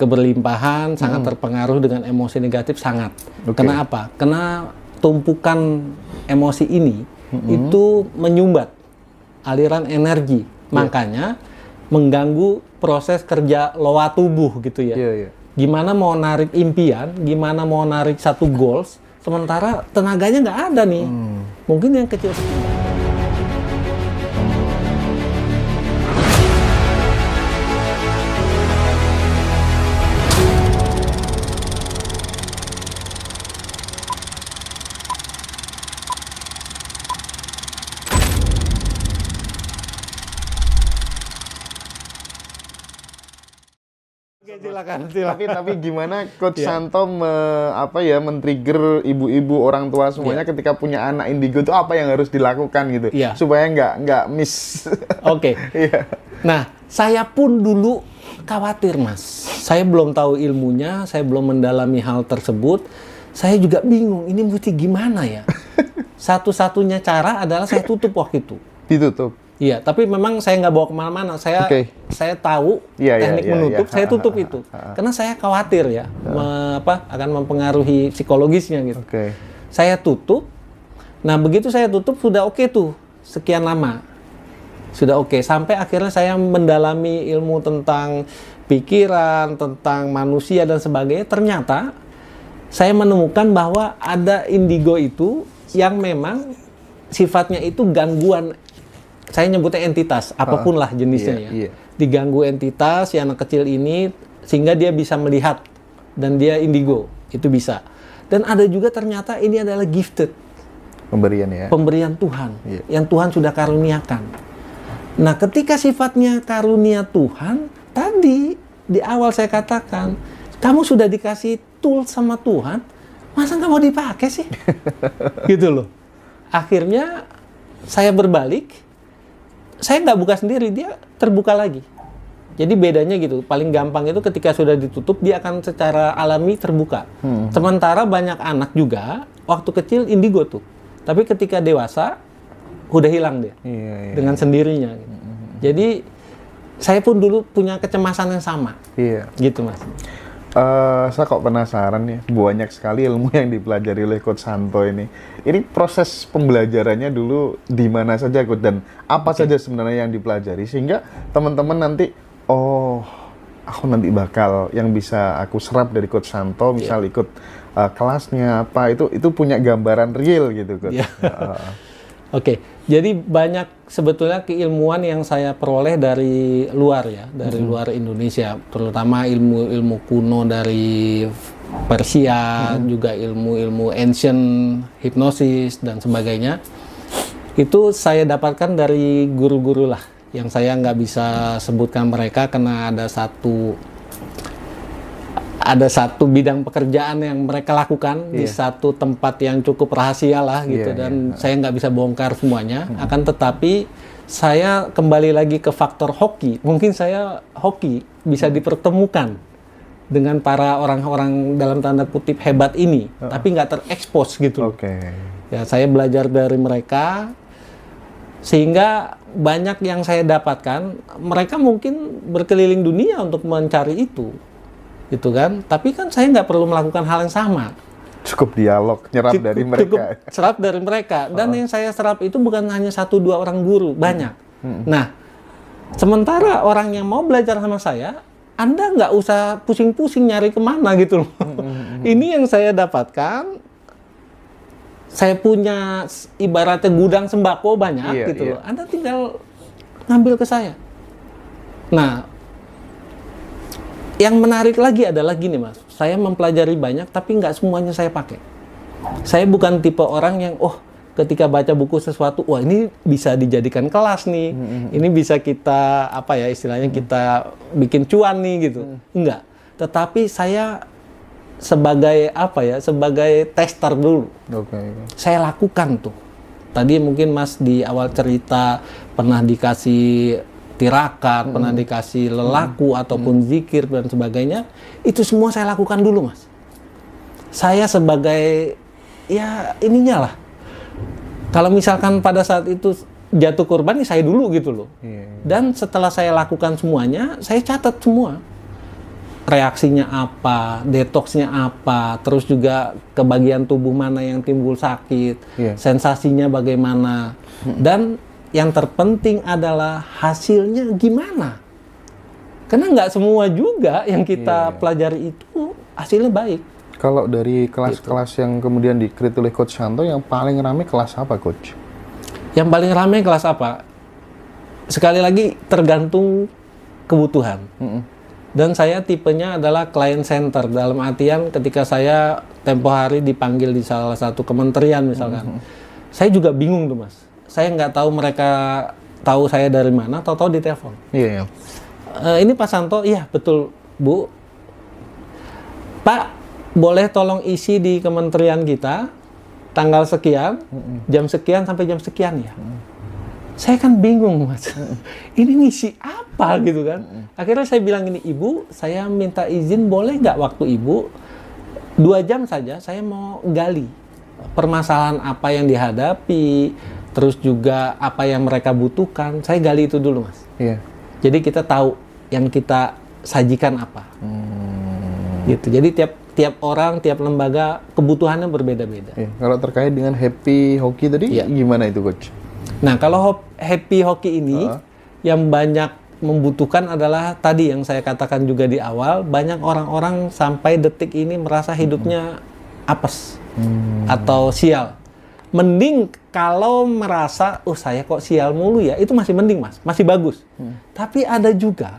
keberlimpahan, hmm. sangat terpengaruh dengan emosi negatif sangat. Okay. apa Karena tumpukan emosi ini hmm. itu menyumbat aliran energi. Yeah. Makanya mengganggu proses kerja loa tubuh gitu ya. Yeah, yeah. Gimana mau narik impian, gimana mau narik satu goals, sementara tenaganya nggak ada nih. Hmm. Mungkin yang kecil. sekali. silakan, Tapi tapi gimana Coach yeah. Santo me, apa ya men-trigger ibu-ibu orang tua semuanya yeah. ketika punya anak indigo itu apa yang harus dilakukan gitu yeah. supaya nggak nggak miss. Oke. Okay. Iya. yeah. Nah, saya pun dulu khawatir, Mas. Saya belum tahu ilmunya, saya belum mendalami hal tersebut. Saya juga bingung ini mesti gimana ya. Satu-satunya cara adalah saya tutup waktu itu. Ditutup Iya, tapi memang saya nggak bawa kemana-mana. Saya okay. saya tahu yeah, iya, teknik yeah, iya. menutup, yeah. saya tutup itu karena saya khawatir ya apa akan mempengaruhi psikologisnya gitu. Okay. Saya tutup. Nah begitu saya tutup sudah oke okay tuh sekian lama sudah oke okay. sampai akhirnya saya mendalami ilmu tentang pikiran tentang manusia dan sebagainya ternyata saya menemukan bahwa ada indigo itu yang memang sifatnya itu gangguan saya nyebutnya entitas ah, apapun lah jenisnya yeah, ya yeah. diganggu entitas yang anak kecil ini sehingga dia bisa melihat dan dia indigo itu bisa dan ada juga ternyata ini adalah gifted pemberian ya pemberian Tuhan yeah. yang Tuhan sudah karuniakan nah ketika sifatnya karunia Tuhan tadi di awal saya katakan kamu sudah dikasih tool sama Tuhan masa nggak mau dipakai sih gitu loh akhirnya saya berbalik saya nggak buka sendiri dia terbuka lagi jadi bedanya gitu paling gampang itu ketika sudah ditutup dia akan secara alami terbuka hmm. sementara banyak anak juga waktu kecil indigo tuh tapi ketika dewasa udah hilang dia iya, iya. iya. dengan sendirinya gitu. jadi saya pun dulu punya kecemasan yang sama iya. gitu mas Uh, saya kok penasaran ya, banyak sekali ilmu yang dipelajari oleh Coach Santo ini. Ini proses pembelajarannya dulu di mana saja Coach dan apa okay. saja sebenarnya yang dipelajari sehingga teman-teman nanti oh aku nanti bakal yang bisa aku serap dari Coach Santo misal yeah. ikut uh, kelasnya apa itu itu punya gambaran real gitu Coach. Yeah. Iya. Uh, Oke, okay. jadi banyak sebetulnya keilmuan yang saya peroleh dari luar ya, dari hmm. luar Indonesia, terutama ilmu-ilmu kuno dari Persia, hmm. juga ilmu-ilmu ancient hipnosis dan sebagainya. Itu saya dapatkan dari guru-guru lah, yang saya nggak bisa sebutkan mereka karena ada satu ada satu bidang pekerjaan yang mereka lakukan yeah. di iya. satu tempat yang cukup rahasia lah gitu yeah, iya. dan yeah. saya nggak bisa bongkar semuanya hmm. akan tetapi saya kembali lagi ke faktor hoki mungkin saya hoki bisa hmm. dipertemukan dengan para orang-orang dalam tanda kutip hebat ini uh -uh. tapi nggak terekspos gitu okay. ya saya belajar dari mereka sehingga banyak yang saya dapatkan mereka mungkin berkeliling dunia untuk mencari itu gitu kan. Tapi kan saya nggak perlu melakukan hal yang sama. Cukup dialog, nyerap cukup, dari mereka. Cukup serap dari mereka. Dan oh. yang saya serap itu bukan hanya satu dua orang guru, banyak. Hmm. Hmm. Nah, sementara orang yang mau belajar sama saya, Anda nggak usah pusing-pusing nyari kemana gitu loh. Hmm, hmm, hmm, Ini yang saya dapatkan. Saya punya ibaratnya gudang sembako banyak iya, gitu iya. loh. Anda tinggal ngambil ke saya. Nah, yang menarik lagi adalah gini mas, saya mempelajari banyak tapi nggak semuanya saya pakai. Saya bukan tipe orang yang oh ketika baca buku sesuatu wah ini bisa dijadikan kelas nih mm-hmm. ini bisa kita apa ya istilahnya mm-hmm. kita bikin cuan nih gitu hmm. enggak tetapi saya sebagai apa ya sebagai tester dulu okay, okay. saya lakukan tuh tadi mungkin mas di awal cerita pernah dikasih tirakat, hmm. pernah dikasih hmm. lelaku hmm. ataupun zikir dan sebagainya, itu semua saya lakukan dulu, Mas. Saya sebagai ya ininya lah. Kalau misalkan pada saat itu jatuh korban ya saya dulu gitu loh. Yeah. Iya. Dan setelah saya lakukan semuanya, saya catat semua reaksinya apa, detoksnya apa, terus juga kebagian tubuh mana yang timbul sakit, yeah. sensasinya bagaimana, hmm. dan yang terpenting adalah hasilnya gimana. Karena nggak semua juga yang kita yeah. pelajari itu hasilnya baik. Kalau dari kelas-kelas gitu. yang kemudian dikrit oleh Coach Santo, yang paling ramai kelas apa, Coach? Yang paling ramai kelas apa? Sekali lagi tergantung kebutuhan. Mm -mm. Dan saya tipenya adalah client center dalam artian ketika saya tempo hari dipanggil di salah satu kementerian misalkan, mm -hmm. saya juga bingung tuh mas saya nggak tahu mereka tahu saya dari mana, tahu-tahu ditelepon. Iya. Yeah. Iya. Uh, ini Pak Santo, iya betul Bu. Pak, boleh tolong isi di kementerian kita tanggal sekian, jam sekian sampai jam sekian ya. Saya kan bingung mas, ini ngisi apa gitu kan? Akhirnya saya bilang ini ibu, saya minta izin boleh nggak waktu ibu dua jam saja, saya mau gali permasalahan apa yang dihadapi, terus juga apa yang mereka butuhkan. Saya gali itu dulu, Mas. Iya. Jadi kita tahu yang kita sajikan apa. Hmm. Gitu. Jadi tiap tiap orang, tiap lembaga kebutuhannya berbeda-beda. Iya. Kalau terkait dengan happy hoki tadi, iya. gimana itu, coach? Nah, kalau happy hoki ini uh yang banyak membutuhkan adalah tadi yang saya katakan juga di awal banyak orang-orang sampai detik ini merasa hidupnya hmm. apes hmm. atau sial mending kalau merasa oh saya kok sial mulu ya itu masih mending mas masih bagus hmm. tapi ada juga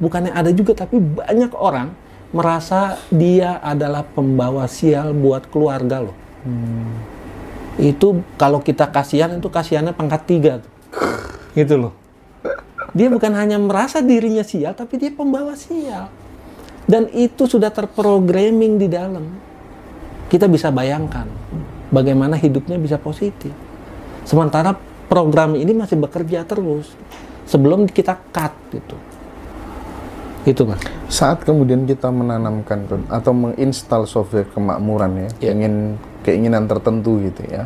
bukannya ada juga tapi banyak orang merasa dia adalah pembawa sial buat keluarga loh hmm. itu kalau kita kasihan itu kasihannya pangkat tiga gitu loh dia bukan hanya merasa dirinya sial tapi dia pembawa sial dan itu sudah terprogramming di dalam kita bisa bayangkan bagaimana hidupnya bisa positif. Sementara program ini masih bekerja terus sebelum kita cut gitu. Gitu mas. Saat kemudian kita menanamkan atau menginstal software kemakmuran ya, yeah. Iya. ingin keinginan tertentu gitu ya.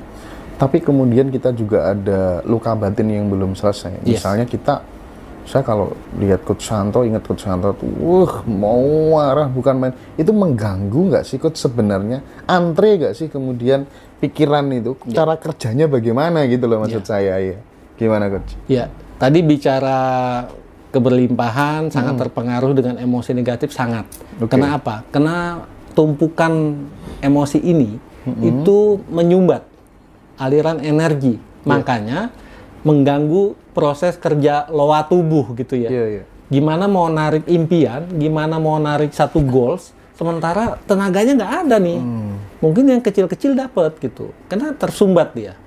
Tapi kemudian kita juga ada luka batin yang belum selesai. Yes. Iya. Misalnya kita saya kalau lihat Coach Santo, ingat Coach Santo tuh, wah mau marah bukan main. Itu mengganggu nggak sih Coach sebenarnya? Antre nggak sih kemudian pikiran itu ya. cara kerjanya bagaimana gitu loh maksud ya. saya ya gimana coach? Ya tadi bicara keberlimpahan hmm. sangat terpengaruh dengan emosi negatif sangat. Okay. Karena apa? Karena tumpukan emosi ini hmm. itu menyumbat aliran energi, yeah. makanya mengganggu proses kerja loa tubuh gitu ya. Yeah, yeah. Gimana mau narik impian, gimana mau narik satu goals, sementara tenaganya nggak ada nih. Hmm mungkin yang kecil-kecil dapat gitu karena tersumbat dia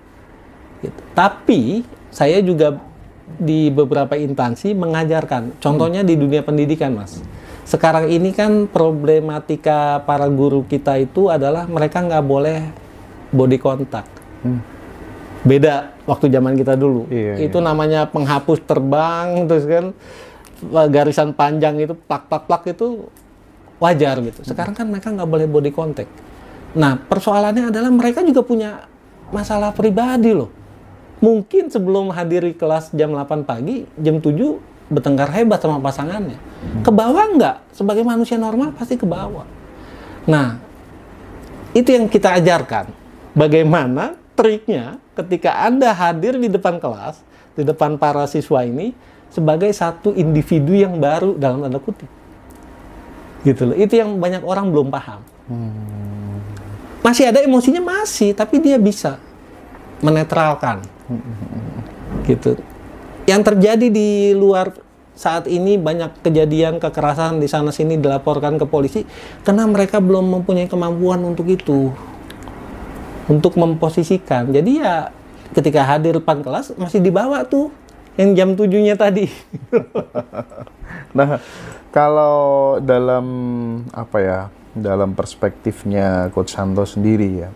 gitu. tapi saya juga di beberapa instansi mengajarkan contohnya di dunia pendidikan mas sekarang ini kan problematika para guru kita itu adalah mereka nggak boleh body kontak hmm beda waktu zaman kita dulu. Iya, iya. itu iya. namanya penghapus terbang terus kan eh, garisan panjang itu plak plak plak itu wajar gitu. Sekarang kan mereka nggak boleh body contact. Nah, persoalannya adalah mereka juga punya masalah pribadi loh. Mungkin sebelum hadiri kelas jam 8 pagi, jam 7 bertengkar hebat sama pasangannya. Ke bawah nggak? Sebagai manusia normal pasti ke bawah. Nah, itu yang kita ajarkan. Bagaimana triknya ketika Anda hadir di depan kelas, di depan para siswa ini, sebagai satu individu yang baru dalam tanda kutip. Gitu loh. Itu yang banyak orang belum paham. Hmm masih ada emosinya masih tapi dia bisa menetralkan gitu yang terjadi di luar saat ini banyak kejadian kekerasan di sana sini dilaporkan ke polisi karena mereka belum mempunyai kemampuan untuk itu untuk memposisikan jadi ya ketika hadir depan kelas masih dibawa tuh yang jam tujuhnya tadi nah kalau dalam apa ya dalam perspektifnya Coach Santo sendiri ya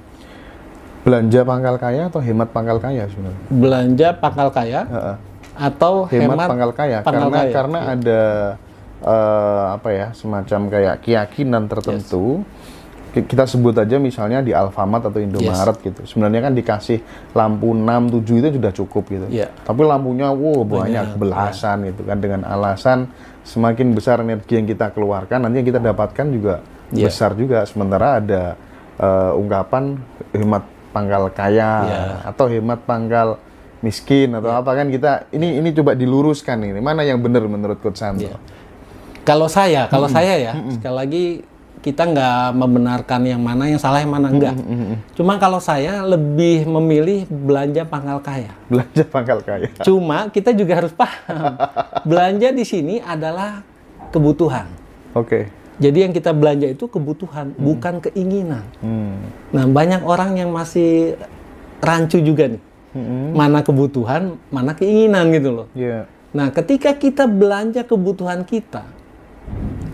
belanja pangkal kaya atau hemat pangkal kaya sebenarnya? Belanja pangkal kaya uh -uh. atau hemat, hemat pangkal kaya pangkal karena kaya. karena yeah. ada uh, apa ya semacam kayak keyakinan tertentu. Yes. Kita sebut aja misalnya di Alfamart atau Indomaret yes. gitu. Sebenarnya kan dikasih lampu 6 7 itu sudah cukup gitu. Yeah. Tapi lampunya wow banyak, banyak belasan iya. gitu kan dengan alasan semakin besar energi yang kita keluarkan nanti yang kita dapatkan juga yeah. besar juga. Sementara ada uh, ungkapan hemat pangkal kaya yeah. atau hemat pangkal miskin atau yeah. apa kan kita ini ini coba diluruskan ini mana yang benar menurut Coach Yeah. Kalau saya, kalau mm -hmm. saya ya mm -hmm. sekali lagi kita nggak membenarkan yang mana yang salah yang mana enggak. Mm -hmm. Cuma kalau saya lebih memilih belanja pangkal kaya. Belanja pangkal kaya. Cuma kita juga harus paham belanja di sini adalah kebutuhan. Oke. Okay. Jadi yang kita belanja itu kebutuhan, hmm. bukan keinginan. Hmm. Nah, banyak orang yang masih rancu juga nih. Hmm. Mana kebutuhan, mana keinginan gitu loh. Yeah. Nah, ketika kita belanja kebutuhan kita,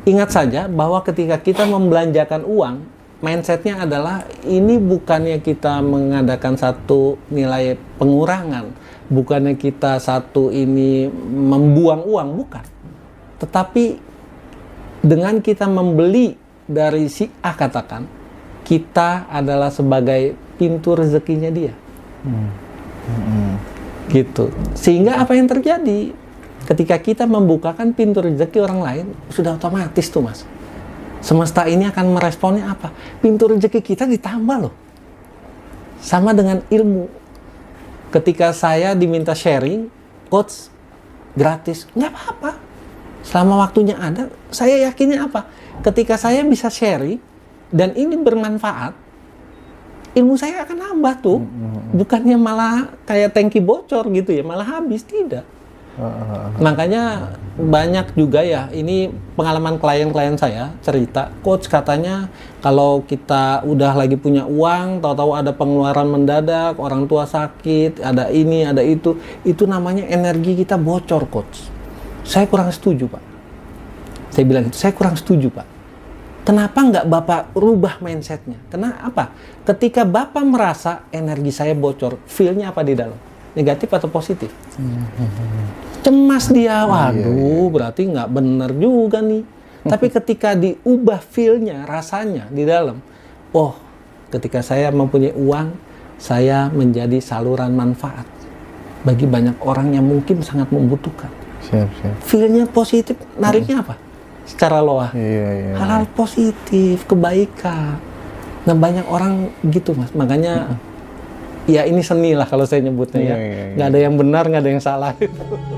ingat saja bahwa ketika kita membelanjakan uang, mindsetnya adalah ini bukannya kita mengadakan satu nilai pengurangan, bukannya kita satu ini membuang uang, bukan. Tetapi dengan kita membeli dari si A katakan, kita adalah sebagai pintu rezekinya dia. Hmm. Hmm. Gitu. Sehingga apa yang terjadi? Ketika kita membukakan pintu rezeki orang lain, sudah otomatis tuh mas. Semesta ini akan meresponnya apa? Pintu rezeki kita ditambah loh. Sama dengan ilmu. Ketika saya diminta sharing, coach gratis, nggak apa-apa selama waktunya ada, saya yakinnya apa? Ketika saya bisa sharing dan ini bermanfaat, ilmu saya akan nambah tuh. Hmm, hmm, hmm. Bukannya malah kayak tangki bocor gitu ya, malah habis tidak. Ah, ah, ah, Makanya banyak juga ya, ini pengalaman klien-klien saya cerita, coach katanya kalau kita udah lagi punya uang, tahu-tahu ada pengeluaran mendadak, orang tua sakit, ada ini, ada itu, itu namanya energi kita bocor coach. Saya kurang setuju, Pak. Saya bilang itu, saya kurang setuju, Pak. Kenapa nggak Bapak rubah mindsetnya? Kenapa? Ketika Bapak merasa energi saya bocor, feelnya apa di dalam? Negatif atau positif? Cemas dia, iya, waduh, iya, iya, berarti nggak benar juga nih. Tapi ketika diubah feelnya, rasanya di dalam, oh, ketika saya mempunyai uang, saya menjadi saluran manfaat bagi banyak orang yang mungkin sangat membutuhkan siap siap feelnya positif nariknya apa secara loa iya, iya, iya. halal positif kebaikan nah banyak orang gitu mas makanya hmm. ya ini seni lah kalau saya nyebutnya ya iya, iya, nggak ada yang benar nggak ada yang salah gitu.